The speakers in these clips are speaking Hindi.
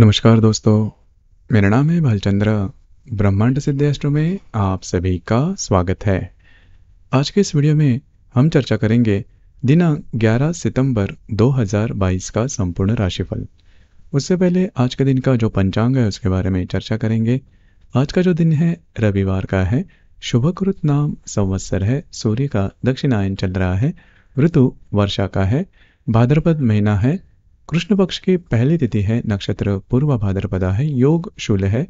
नमस्कार दोस्तों मेरा नाम है भालचंद्र ब्रह्मांड सिद्ध अष्टो में आप सभी का स्वागत है आज के इस वीडियो में हम चर्चा करेंगे दिनांक 11 सितंबर 2022 का संपूर्ण राशिफल उससे पहले आज के दिन का जो पंचांग है उसके बारे में चर्चा करेंगे आज का जो दिन है रविवार का है शुभकृत नाम संवत्सर है सूर्य का दक्षिणायन चल रहा है ऋतु वर्षा का है भाद्रपद महीना है कृष्ण पक्ष की पहली तिथि है नक्षत्र पूर्व भाद्रपदा है योग शूल है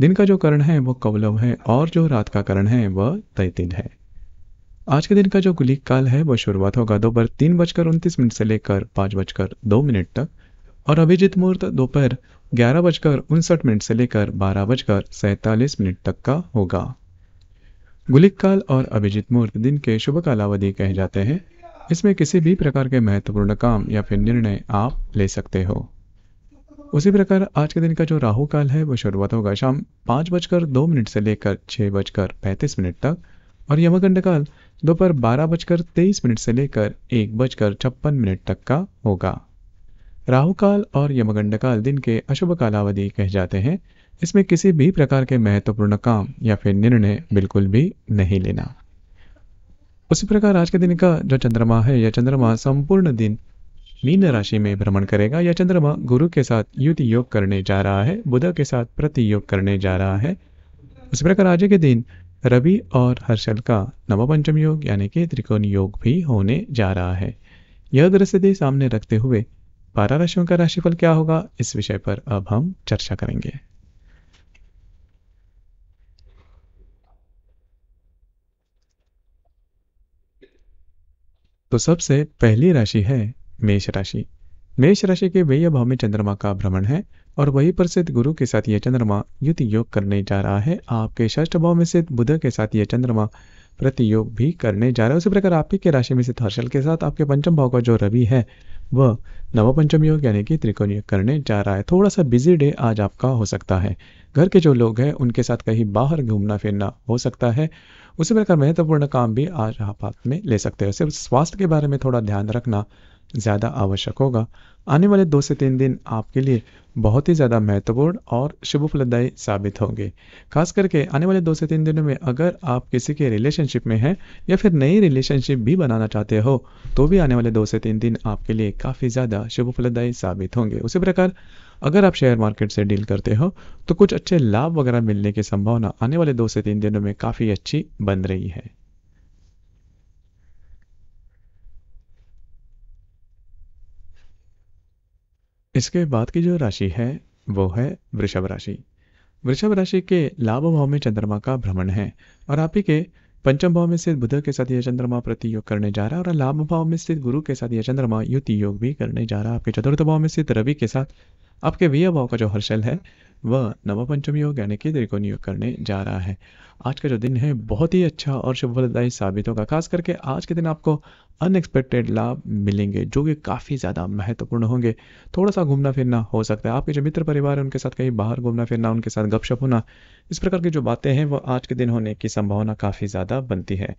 दिन का जो करण है वह कवलव है और जो रात का करण है वह तैतिन है आज के दिन का जो गुलिक काल है वह शुरुआत होगा दोपहर तीन बजकर उनतीस मिनट से लेकर पांच बजकर दो मिनट तक और अभिजीत मुहूर्त दोपहर ग्यारह बजकर उनसठ मिनट से लेकर बारह बजकर सैतालीस मिनट तक का होगा गुलिक काल और अभिजीत मुहूर्त दिन के शुभ कालावधि कहे जाते हैं इसमें किसी भी प्रकार के महत्वपूर्ण काम या फिर निर्णय आप ले सकते हो उसी प्रकार आज के दिन का जो राहु काल है वो शुरुआत होगा शाम पांच बजकर दो मिनट से लेकर छह बजकर पैंतीस मिनट तक और यमगंड काल दोपहर बारह बजकर तेईस मिनट से लेकर एक बजकर छप्पन मिनट तक का होगा राहु काल और यमगंड काल दिन के अशुभ कालावधि कह जाते हैं इसमें किसी भी प्रकार के महत्वपूर्ण काम या फिर निर्णय बिल्कुल भी नहीं लेना उसी प्रकार आज के दिन का जो चंद्रमा है यह चंद्रमा संपूर्ण दिन मीन राशि में भ्रमण करेगा यह चंद्रमा गुरु के साथ युद्ध योग करने जा रहा है बुध के साथ प्रति योग करने जा रहा है उसी प्रकार आज के दिन रवि और हर्षल का नवपंचम योग यानी कि त्रिकोण योग भी होने जा रहा है यह दृश्य सामने रखते हुए बारह राशियों का राशिफल क्या होगा इस विषय पर अब हम चर्चा करेंगे तो सबसे पहली राशि है मेष राशि मेष राशि के व्यय भाव में चंद्रमा का भ्रमण है और वही पर सिद्ध गुरु के साथ यह चंद्रमा युति योग करने जा रहा है आपके षष्ठ भाव में स्थित बुध के साथ यह चंद्रमा प्रतियोग भी करने जा रहा है उसी प्रकार आपकी के राशि में स्थित हर्षल के साथ आपके पंचम भाव का जो रवि है वह नवपंचम योग यानी कि त्रिकोण योग करने जा रहा है थोड़ा सा बिजी डे आज आपका हो सकता है घर के जो लोग हैं उनके साथ कहीं बाहर घूमना फिरना हो सकता है उसी प्रकार महत्वपूर्ण काम भी आज आप हाथ में ले सकते हैं सिर्फ स्वास्थ्य के बारे में थोड़ा ध्यान रखना ज़्यादा आवश्यक होगा आने वाले दो से तीन दिन आपके लिए बहुत ही ज़्यादा महत्वपूर्ण और शुभ फलदायी साबित होंगे खास करके आने वाले दो से तीन दिनों में अगर आप किसी के रिलेशनशिप में हैं या फिर नई रिलेशनशिप भी बनाना चाहते हो तो भी आने वाले दो से तीन दिन आपके लिए काफ़ी ज़्यादा शुभ फलदायी साबित होंगे उसी प्रकार अगर आप शेयर मार्केट से डील करते हो तो कुछ अच्छे लाभ वगैरह मिलने की संभावना आने वाले दो से तीन दिनों में काफ़ी अच्छी बन रही है इसके बाद की जो राशि है वो है वृषभ राशि वृषभ राशि के लाभ भाव में चंद्रमा का भ्रमण है और आप ही के पंचम भाव में स्थित बुध के साथ यह चंद्रमा योग करने जा रहा है और लाभ भाव में स्थित गुरु के साथ यह चंद्रमा युति योग भी करने जा रहा है आपके चतुर्थ भाव में स्थित रवि के साथ आपके व्यय भाव का जो हर्षल है वह नवपंचम योग यानी कि त्रिकोण योग करने जा रहा है आज का जो दिन है बहुत ही अच्छा और शुभदायी साबित होगा खास करके आज के दिन आपको अनएक्सपेक्टेड लाभ मिलेंगे जो कि काफ़ी ज़्यादा महत्वपूर्ण होंगे थोड़ा सा घूमना फिरना हो सकता है आपके जो मित्र परिवार है उनके साथ कहीं बाहर घूमना फिरना उनके साथ गपशप होना इस प्रकार की जो बातें हैं वो आज के दिन होने की संभावना काफ़ी ज़्यादा बनती है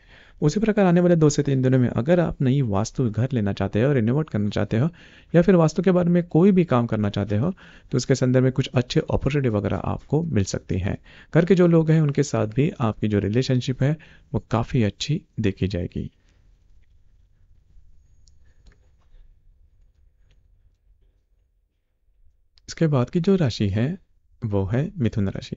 उसी प्रकार आने वाले दो से तीन दिनों में अगर आप नई वास्तु घर लेना चाहते हो रिनोवेट करना चाहते हो या फिर वास्तु के बारे में कोई भी काम करना चाहते हो तो उसके संदर्भ में कुछ अच्छे अपॉर्चुनिटी वगैरह आपको मिल सकती हैं घर के जो लोग हैं उनके साथ भी आपकी जो रिलेशनशिप है वो काफ़ी अच्छी देखी जाएगी इसके बाद की जो राशि है वो है मिथुन राशि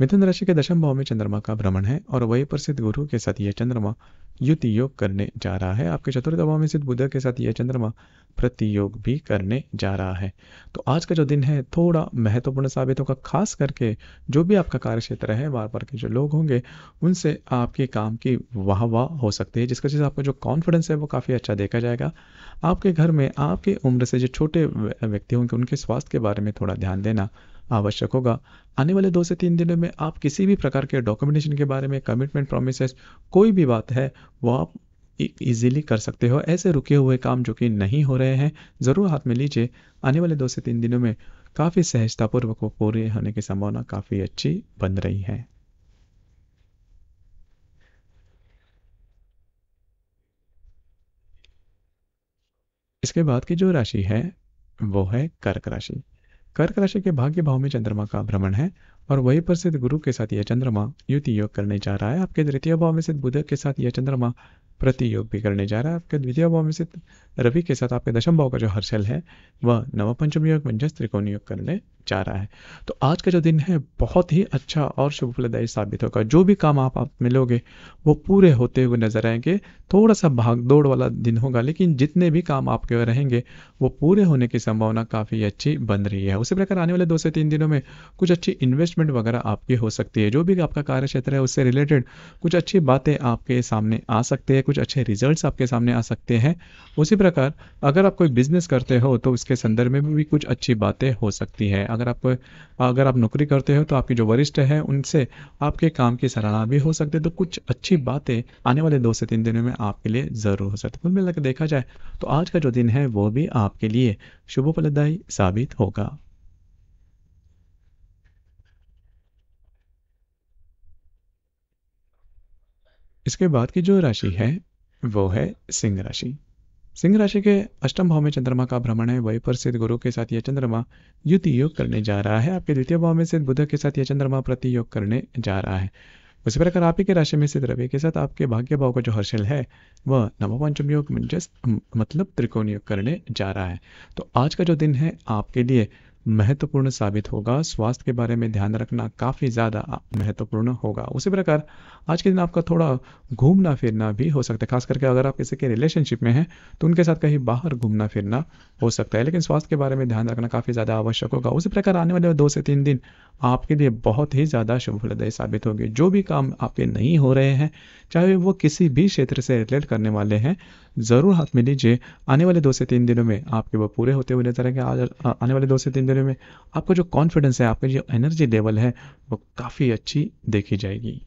मिथुन राशि के दशम भाव में चंद्रमा का भ्रमण है और वही पर सिद्ध गुरु के साथ यह चंद्रमा युति योग करने जा रहा है आपके चतुर्थ भाव में सिद्ध बुद्ध के साथ यह चंद्रमा प्रतियोग भी करने जा रहा है तो आज का जो दिन है थोड़ा महत्वपूर्ण साबित होगा खास करके जो भी आपका कार्य क्षेत्र है बार बार के जो लोग होंगे उनसे आपके काम की वाह वाह हो सकती है वजह से आपका जो कॉन्फिडेंस है वो काफ़ी अच्छा देखा जाएगा आपके घर में आपकी उम्र से जो छोटे व्यक्ति होंगे उनके स्वास्थ्य के बारे में थोड़ा ध्यान देना आवश्यक होगा आने वाले दो से तीन दिनों में आप किसी भी प्रकार के डॉक्यूमेंटेशन के बारे में कमिटमेंट प्रोमिस कोई भी बात है वो आप इजीली e- कर सकते हो ऐसे रुके हुए काम जो कि नहीं हो रहे हैं ज़रूर हाथ में लीजिए आने वाले दो से तीन दिनों में काफ़ी सहजतापूर्वक वो पूरे होने की संभावना काफ़ी अच्छी बन रही है इसके बाद की जो राशि है वो है कर्क राशि कर्क राशि के भाग्य भाव में चंद्रमा का भ्रमण है और वही पर सिद्ध गुरु के साथ यह चंद्रमा युति योग करने जा रहा है आपके द्वितीय भाव में सिद्ध बुध के साथ यह चंद्रमा प्रतियोग भी करने जा रहा है आपके द्वितीय भाव में से रवि के साथ आपके दशम भाव का जो हर्षल है वह नवपंचम योग मंजस त्रिकोण योग करने जा रहा है तो आज का जो दिन है बहुत ही अच्छा और शुभ फलदायी साबित होगा जो भी काम आप आप मिलोगे वो पूरे होते हुए नजर आएंगे थोड़ा सा भाग दौड़ वाला दिन होगा लेकिन जितने भी काम आपके रहेंगे वो पूरे होने की संभावना काफ़ी अच्छी बन रही है उसी प्रकार आने वाले दो से तीन दिनों में कुछ अच्छी इन्वेस्टमेंट वगैरह आपकी हो सकती है जो भी आपका कार्य क्षेत्र है उससे रिलेटेड कुछ अच्छी बातें आपके सामने आ सकती है कुछ अच्छे रिजल्ट्स आपके सामने आ सकते हैं उसी प्रकार अगर आप कोई बिजनेस करते हो तो उसके संदर्भ में भी कुछ अच्छी बातें हो सकती है अगर आप अगर आप नौकरी करते हो तो आपके जो वरिष्ठ हैं उनसे आपके काम की सराहना भी हो सकती है तो कुछ अच्छी बातें आने वाले दो से तीन दिनों में आपके लिए ज़रूर हो सकती है कुल मिलाकर देखा जाए तो आज का जो दिन है वो भी आपके लिए शुभ फलदायी साबित होगा इसके बाद की जो राशि है वो है सिंह राशि सिंह राशि के अष्टम भाव में चंद्रमा का भ्रमण है वही पर सिद्ध गुरु के साथ यह चंद्रमा युति योग करने जा रहा है आपके द्वितीय भाव में सिद्ध बुध के साथ यह चंद्रमा प्रति योग करने जा रहा है उसी प्रकार आप ही के राशि में सिद्ध रवि के साथ आपके भाग्य भाव का जो हर्षल है वह नवपंचम योग मतलब त्रिकोण योग करने जा रहा है तो आज का जो दिन है आपके लिए महत्वपूर्ण साबित होगा स्वास्थ्य के बारे में ध्यान रखना काफ़ी ज़्यादा महत्वपूर्ण होगा उसी प्रकार आज के दिन आपका थोड़ा घूमना फिरना भी हो सकता है खास करके अगर आप किसी के रिलेशनशिप में हैं तो उनके साथ कहीं बाहर घूमना फिरना हो सकता है लेकिन स्वास्थ्य के बारे में ध्यान रखना काफ़ी ज़्यादा आवश्यक होगा उसी प्रकार आने वाले दो से तीन दिन आपके लिए बहुत ही ज़्यादा शुभ फलदायी साबित होगी जो भी काम आपके नहीं हो रहे हैं चाहे वो किसी भी क्षेत्र से रिलेट करने वाले हैं ज़रूर हाथ में लीजिए आने वाले दो से तीन दिनों में आपके वो पूरे होते हुए नजर आएंगे आज आने वाले दो से तीन दिनों में आपका जो कॉन्फिडेंस है आपका जो एनर्जी लेवल है वो काफ़ी अच्छी देखी जाएगी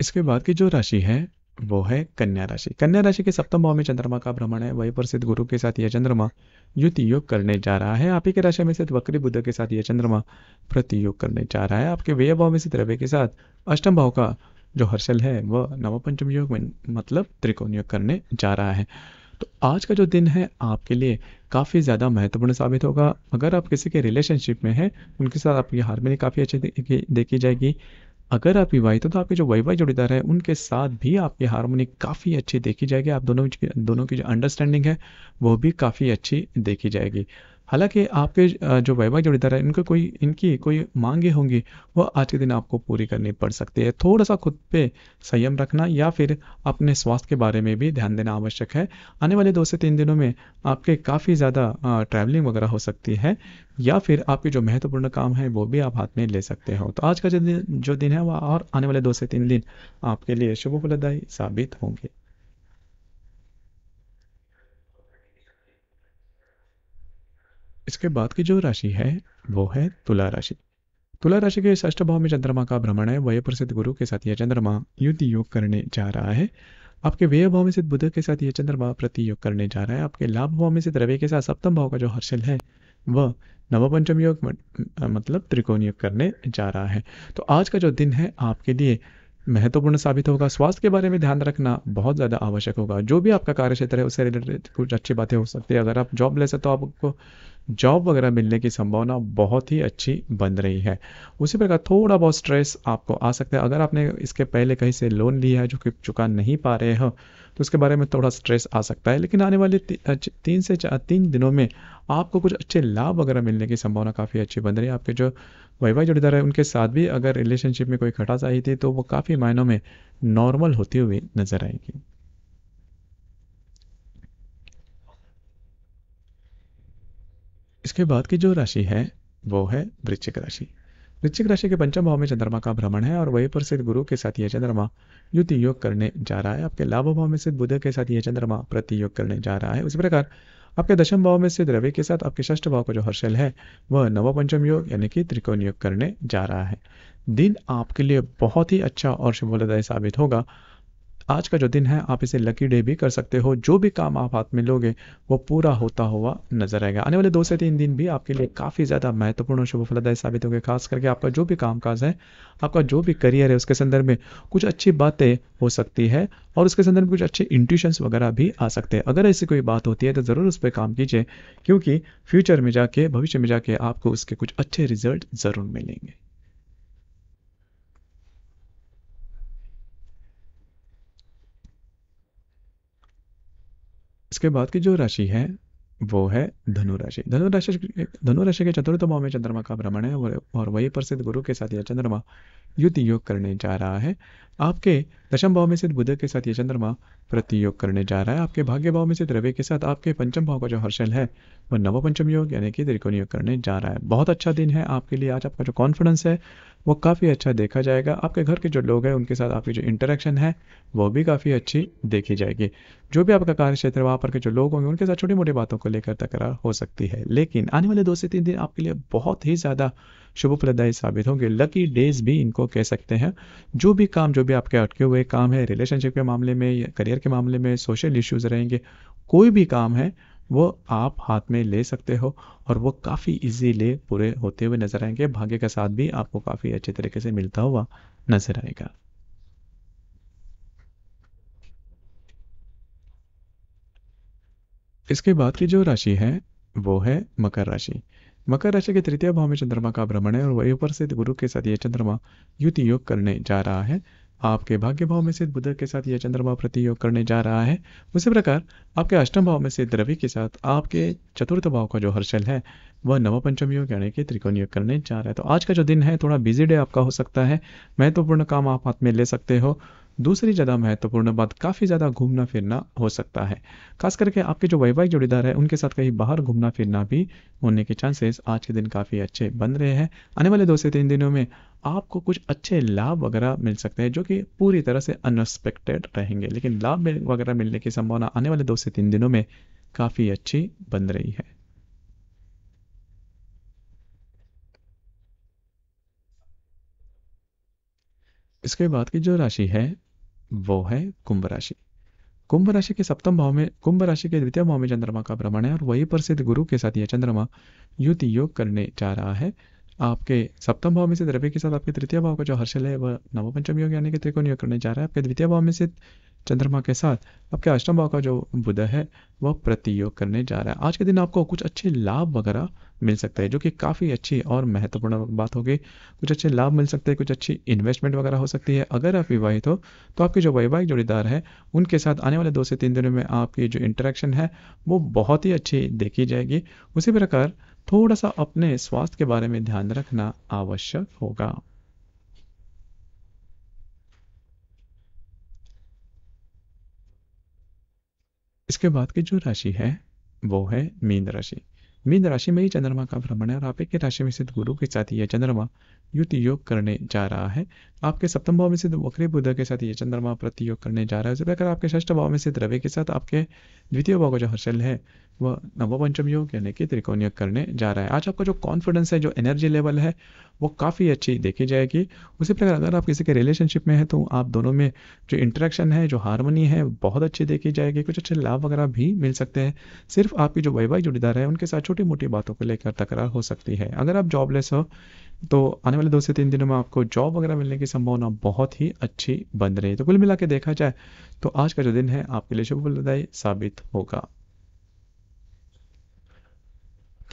इसके बाद की जो राशि है वो है कन्या राशि कन्या राशि के सप्तम भाव में चंद्रमा का भ्रमण है वही पर सिद्ध गुरु के साथ यह चंद्रमा युति योग करने जा रहा है आप ही के राशि में स्थित वक्री बुद्ध के साथ यह चंद्रमा प्रतियोग करने जा रहा है आपके व्यय भाव में स्थित रवि के साथ अष्टम भाव का जो हर्षल है वह नवपंचम योग में मतलब त्रिकोण योग करने जा रहा है तो आज का जो दिन है आपके लिए काफ़ी ज़्यादा महत्वपूर्ण साबित होगा अगर आप किसी के रिलेशनशिप में हैं उनके साथ आपकी हारमोनी काफ़ी अच्छी देखी जाएगी अगर आप विवाहित हो तो आपके जो वैवाहिक जोड़ीदार है उनके साथ भी आपकी हारमोनी काफ़ी अच्छी देखी जाएगी आप दोनों दोनों की जो अंडरस्टैंडिंग है वो भी काफ़ी अच्छी देखी जाएगी हालांकि आपके जो वैवाहिक जोड़ीदार है इनके कोई इनकी कोई मांगे होंगी वह आज के दिन आपको पूरी करनी पड़ सकती है थोड़ा सा खुद पे संयम रखना या फिर अपने स्वास्थ्य के बारे में भी ध्यान देना आवश्यक है आने वाले दो से तीन दिनों में आपके काफ़ी ज़्यादा ट्रैवलिंग वगैरह हो सकती है या फिर आपके जो महत्वपूर्ण काम है वो भी आप हाथ में ले सकते हो तो आज का जो दिन जो दिन है वह और आने वाले दो से तीन दिन आपके लिए शुभ फलदायी साबित होंगे इसके बाद की जो राशि है वो है तुला राशि तुला राशि के षष्ठ भाव में चंद्रमा का भ्रमण है वह प्रसिद्ध गुरु के साथ यह चंद्रमा युद्ध योग करने जा रहा है आपके व्यय भाव में सिद्ध बुध के साथ यह चंद्रमा प्रति योग करने जा रहा है आपके लाभ भाव में सिद्ध रवि के साथ सप्तम भाव का जो हर्षल है वह नवपंचम योग मतलब त्रिकोण योग करने जा रहा है तो आज का जो दिन है आपके लिए महत्वपूर्ण साबित होगा स्वास्थ्य के बारे में ध्यान रखना बहुत ज़्यादा आवश्यक होगा जो भी आपका कार्य क्षेत्र है उससे रिलेटेड कुछ अच्छी बातें हो सकती है अगर आप जॉब ले सकते हो आपको जॉब वगैरह मिलने की संभावना बहुत ही अच्छी बन रही है उसी प्रकार थोड़ा बहुत स्ट्रेस आपको आ सकता है अगर आपने इसके पहले कहीं से लोन लिया है जो कि चुका नहीं पा रहे हो तो उसके बारे में थोड़ा स्ट्रेस आ सकता है लेकिन आने वाले ती, तीन से चार तीन दिनों में आपको कुछ अच्छे लाभ वगैरह मिलने की संभावना काफ़ी अच्छी बन रही है आपके जो वैवाहिक जोड़ीदार है उनके साथ भी अगर रिलेशनशिप में कोई खटास आई थी तो वो काफ़ी मायनों में नॉर्मल होती हुई नज़र आएगी इसके बाद की जो राशि है वो है वृश्चिक राशि वृश्चिक राशि के पंचम भाव में चंद्रमा का भ्रमण है और वही पर सिद्ध गुरु के साथ यह चंद्रमा युति योग करने जा रहा है आपके लाभ भाव में सिद्ध बुध के साथ यह चंद्रमा प्रतियोग करने जा रहा है उसी प्रकार आपके दशम भाव में सिद्ध रवि के साथ आपके षष्ठ भाव का जो हर्षल है वह नव पंचम योग यानी कि त्रिकोण योग करने जा रहा है दिन आपके लिए बहुत ही अच्छा और शुभदायी साबित होगा आज का जो दिन है आप इसे लकी डे भी कर सकते हो जो भी काम आप हाथ में लोगे वो पूरा होता हुआ नजर आएगा आने वाले दो से तीन दिन भी आपके लिए काफ़ी ज़्यादा महत्वपूर्ण शुभ फलदायी साबित होंगे खास करके आपका जो भी काम है आपका जो भी करियर है उसके संदर्भ में कुछ अच्छी बातें हो सकती है और उसके संदर्भ में कुछ अच्छे इंट्यूशंस वगैरह भी आ सकते हैं अगर ऐसी कोई बात होती है तो ज़रूर उस पर काम कीजिए क्योंकि फ्यूचर में जाके भविष्य में जाके आपको उसके कुछ अच्छे रिजल्ट ज़रूर मिलेंगे इसके बाद की जो राशि है वो है धनुराशि धनुराशि धनुराशि के चतुर्थ भाव में चंद्रमा का भ्रमण है और वही प्रसिद्ध गुरु के साथ यह चंद्रमा युद्ध योग करने जा रहा है आपके दशम भाव में सिद्ध बुध के साथ यह चंद्रमा प्रतियोग करने जा रहा है आपके भाग्य भाव में सिद्ध रवि के साथ आपके पंचम भाव का जो हर्षल है वह नवपंचम योग यानी कि त्रिकोण योग करने जा रहा है बहुत अच्छा दिन है आपके लिए आज आपका जो कॉन्फिडेंस है वो काफ़ी अच्छा देखा जाएगा आपके घर के जो लोग हैं उनके साथ आपकी जो इंटरेक्शन है वो भी काफ़ी अच्छी देखी जाएगी जो भी आपका कार्य क्षेत्र वहाँ पर के जो लोग होंगे उनके साथ छोटी मोटी बातों को लेकर तकरार हो सकती है लेकिन आने वाले दो से तीन दिन आपके लिए बहुत ही ज़्यादा शुभ प्रदायी साबित होंगे लकी डेज भी इनको कह सकते हैं जो भी काम जो भी आपके अटके हुए काम है रिलेशनशिप के मामले में करियर के मामले में सोशल इश्यूज़ रहेंगे कोई भी काम है वो आप हाथ में ले सकते हो और वो काफ़ी इजीली पूरे होते हुए नज़र आएंगे भाग्य का साथ भी आपको काफ़ी अच्छे तरीके से मिलता हुआ नज़र आएगा इसके बाद की जो राशि है वो है मकर राशि मकर राशि के तृतीय भाव में चंद्रमा का भ्रमण है और वही ऊपर से गुरु के साथ ये चंद्रमा युति योग करने जा रहा है आपके भाग्य भाव में स्थित बुध के साथ यह चंद्रमा प्रतियोग करने जा रहा है उसी प्रकार आपके अष्टम भाव में से द्रवि के साथ आपके चतुर्थ भाव का जो हर्षल है वह नवा पंचम योग यानी कि त्रिकोण योग करने जा रहा है तो आज का जो दिन है थोड़ा बिजी डे आपका हो सकता है महत्वपूर्ण काम आप हाथ में ले सकते हो दूसरी ज़्यादा महत्वपूर्ण बात काफ़ी ज़्यादा घूमना फिरना हो सकता है खास करके आपके जो वैवाहिक जोड़ीदार है उनके साथ कहीं बाहर घूमना फिरना भी होने के चांसेस आज के दिन काफ़ी अच्छे बन रहे हैं आने वाले दो से तीन दिनों में आपको कुछ अच्छे लाभ वगैरह मिल सकते हैं जो कि पूरी तरह से अनएक्सपेक्टेड रहेंगे लेकिन लाभ वगैरह मिलने की संभावना आने वाले दो से तीन दिनों में काफ़ी अच्छी बन रही है इसके बाद की जो राशि है वो है कुंभ राशि कुंभ राशि के सप्तम भाव में कुंभ राशि के द्वितीय भाव में चंद्रमा का भ्रमण है और वही प्रसिद्ध गुरु के साथ यह चंद्रमा युति योग करने जा रहा है आपके सप्तम भाव में से द्रव्य के साथ आपके तृतीय भाव का जो हर्षल है वह नवम पंचम योग यानी कि त्रिकोण योग करने जा रहा है आपके द्वितीय भाव में से चंद्रमा के साथ आपके अष्टम भाव का जो बुध है वह प्रतियोग करने जा रहा है आज के दिन आपको कुछ अच्छे लाभ वगैरह मिल सकते हैं जो कि काफ़ी अच्छी और महत्वपूर्ण बात होगी कुछ अच्छे लाभ मिल सकते हैं कुछ अच्छी इन्वेस्टमेंट वगैरह हो सकती है अगर आप विवाहित हो तो आपके जो वैवाहिक जोड़ीदार है उनके साथ आने वाले दो से तीन दिनों में आपकी जो इंटरेक्शन है वो बहुत ही अच्छी देखी जाएगी उसी प्रकार थोड़ा सा अपने स्वास्थ्य के बारे में ध्यान रखना आवश्यक होगा इसके बाद की जो राशि है वो है मीन राशि मीन राशि में ही चंद्रमा का भ्रमण है और आप एक राशि में सिद्ध गुरु के साथ यह चंद्रमा युति योग करने जा रहा है आपके सप्तम भाव में सिद्ध वक्री बुद्ध के साथ यह चंद्रमा प्रतियोग करने जा रहा है उसी प्रकार आपके ष्ठ भाव में सिद्ध रवि के साथ आपके द्वितीय भाव का जो हर्षल है वह नवपंचम योग यानी कि त्रिकोणीय करने जा रहा है आज आपका जो कॉन्फिडेंस है जो एनर्जी लेवल है वो काफ़ी अच्छी देखी जाएगी उसी प्रकार अगर आप किसी के रिलेशनशिप में हैं तो आप दोनों में जो इंटरेक्शन है जो हारमोनी है बहुत अच्छी देखी जाएगी कुछ अच्छे लाभ वगैरह भी मिल सकते हैं सिर्फ आपकी जो वैवाहिक जुड़ीदार है उनके साथ छोटी मोटी बातों को लेकर तकरार हो सकती है अगर आप जॉबलेस हो तो आने वाले दो से तीन दिनों में आपको जॉब वगैरह मिलने की संभावना बहुत ही अच्छी बन रही है तो कुल मिला देखा जाए तो आज का जो दिन है आपके लिए शुभ साबित होगा